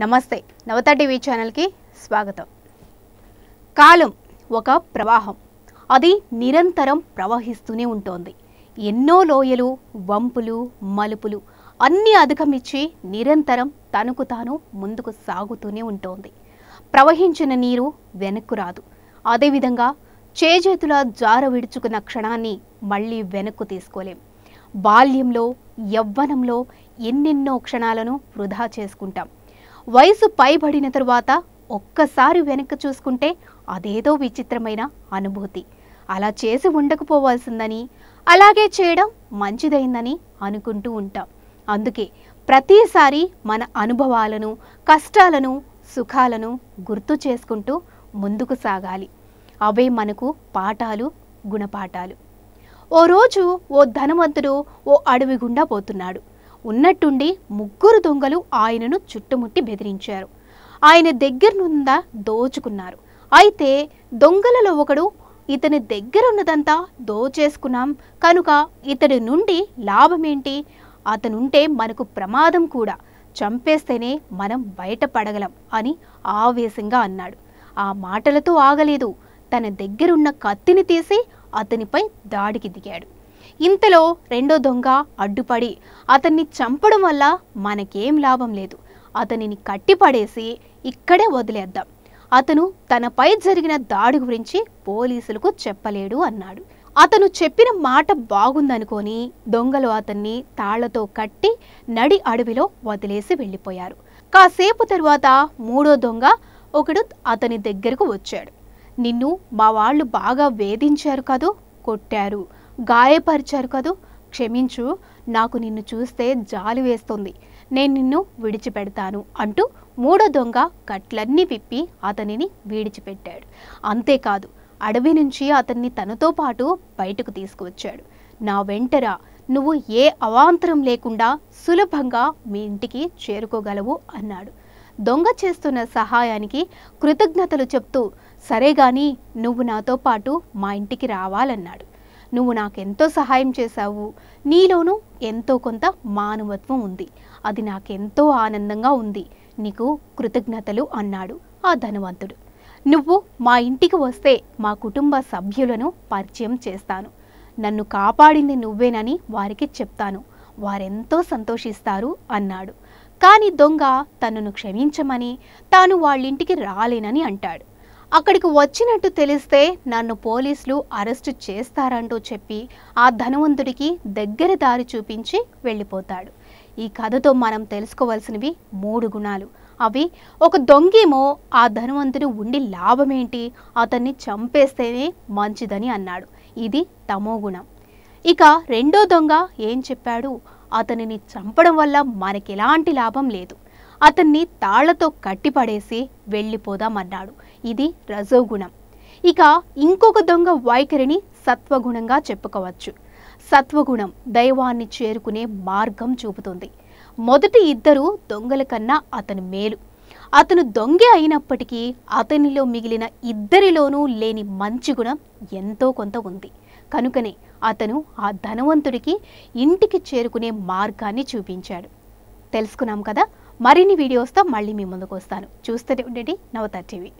నమస్తే నవత టీవీ ఛానల్కి స్వాగతం కాలం ఒక ప్రవాహం అది నిరంతరం ప్రవహిస్తూనే ఉంటోంది ఎన్నో లోయలు వంపులు మలుపులు అన్నీ అధిగమించి నిరంతరం తనకు తాను ముందుకు సాగుతూనే ఉంటోంది ప్రవహించిన నీరు వెనక్కు రాదు అదేవిధంగా చేజేతుల జార విడుచుకున్న క్షణాన్ని మళ్ళీ వెనక్కు తీసుకోలేం బాల్యంలో యవ్వనంలో ఎన్నెన్నో క్షణాలను వృధా చేసుకుంటాం వయసు పైబడిన తరువాత ఒక్కసారి వెనక్కి చూసుకుంటే అదేదో విచిత్రమైన అనుభూతి అలా చేసి ఉండకపోవాల్సిందని అలాగే చేయడం మంచిదైందని అనుకుంటూ ఉంటాం అందుకే ప్రతిసారి మన అనుభవాలను కష్టాలను సుఖాలను గుర్తు చేసుకుంటూ ముందుకు సాగాలి అవే మనకు పాఠాలు గుణపాఠాలు ఓ రోజు ఓ ధనవంతుడు ఓ అడవి గుండా పోతున్నాడు ఉన్నట్టుండి ముగ్గురు దొంగలు ఆయనను చుట్టుముట్టి బెదిరించారు ఆయన దగ్గర దగ్గరనుంద దోచుకున్నారు అయితే దొంగలలో ఒకడు ఇతని దగ్గర ఉన్నదంతా దోచేసుకున్నాం కనుక ఇతడి నుండి లాభమేంటి అతనుంటే మనకు ప్రమాదం కూడా చంపేస్తేనే మనం బయటపడగలం అని ఆవేశంగా అన్నాడు ఆ మాటలతో ఆగలేదు తన దగ్గరున్న కత్తిని తీసి అతనిపై దాడికి దిగాడు ఇంతలో రెండో దొంగ అడ్డుపడి అతన్ని చంపడం వల్ల మనకేం లాభం లేదు అతనిని కట్టిపడేసి ఇక్కడే వదిలేద్దాం అతను తనపై జరిగిన దాడి గురించి పోలీసులకు చెప్పలేడు అన్నాడు అతను చెప్పిన మాట బాగుందనుకొని దొంగలు అతన్ని తాళ్లతో కట్టి నడి అడవిలో వదిలేసి వెళ్ళిపోయారు కాసేపు తరువాత మూడో దొంగ ఒకడు అతని దగ్గరకు వచ్చాడు నిన్ను మా వాళ్ళు బాగా వేధించారు కదూ కొట్టారు గాయపరిచారు కదూ క్షమించు నాకు నిన్ను చూస్తే జాలి వేస్తుంది నేను నిన్ను విడిచిపెడతాను అంటూ మూడో దొంగ కట్లన్నీ విప్పి అతనిని విడిచిపెట్టాడు అంతేకాదు అడవి నుంచి అతన్ని తనతో పాటు బయటకు తీసుకువచ్చాడు నా వెంటరా నువ్వు ఏ అవాంతరం లేకుండా సులభంగా మీ ఇంటికి చేరుకోగలవు అన్నాడు దొంగ చేస్తున్న సహాయానికి కృతజ్ఞతలు చెప్తూ సరే గాని నువ్వు నాతో పాటు మా ఇంటికి రావాలన్నాడు నువ్వు నాకెంతో సహాయం చేశావు నీలోనూ ఎంతో కొంత మానవత్వం ఉంది అది నాకెంతో ఆనందంగా ఉంది నీకు కృతజ్ఞతలు అన్నాడు ఆ ధనవంతుడు నువ్వు మా ఇంటికి వస్తే మా కుటుంబ సభ్యులను పరిచయం చేస్తాను నన్ను కాపాడింది నువ్వేనని వారికి చెప్తాను వారెంతో సంతోషిస్తారు అన్నాడు కానీ దొంగ తనను క్షమించమని తాను వాళ్ళింటికి రాలేనని అంటాడు అక్కడికి వచ్చినట్టు తెలిస్తే నన్ను పోలీసులు అరెస్టు చేస్తారంటూ చెప్పి ఆ ధనవంతుడికి దగ్గర దారి చూపించి వెళ్ళిపోతాడు ఈ కథతో మనం తెలుసుకోవాల్సినవి మూడు గుణాలు అవి ఒక దొంగేమో ఆ ధనవంతుని ఉండి లాభమేంటి అతన్ని చంపేస్తేనే మంచిదని అన్నాడు ఇది తమో గుణం ఇక రెండో దొంగ ఏం చెప్పాడు అతనిని చంపడం వల్ల మనకెలాంటి లాభం లేదు అతన్ని తాళ్లతో కట్టిపడేసి వెళ్ళిపోదామన్నాడు ఇది రజోగుణం ఇక ఇంకొక దొంగ వైఖరిని సత్వగుణంగా చెప్పుకోవచ్చు సత్వగుణం దైవాన్ని చేరుకునే మార్గం చూపుతుంది మొదటి ఇద్దరు దొంగల కన్నా అతను మేలు అతను దొంగే అయినప్పటికీ అతనిలో మిగిలిన ఇద్దరిలోనూ లేని మంచి గుణం ఎంతో కొంత ఉంది కనుకనే అతను ఆ ధనవంతుడికి ఇంటికి చేరుకునే మార్గాన్ని చూపించాడు తెలుసుకున్నాం కదా మరిన్ని వీడియోస్తో మళ్ళీ మీ ముందుకు వస్తాను చూస్తూనే ఉండండి నవతా టీవీ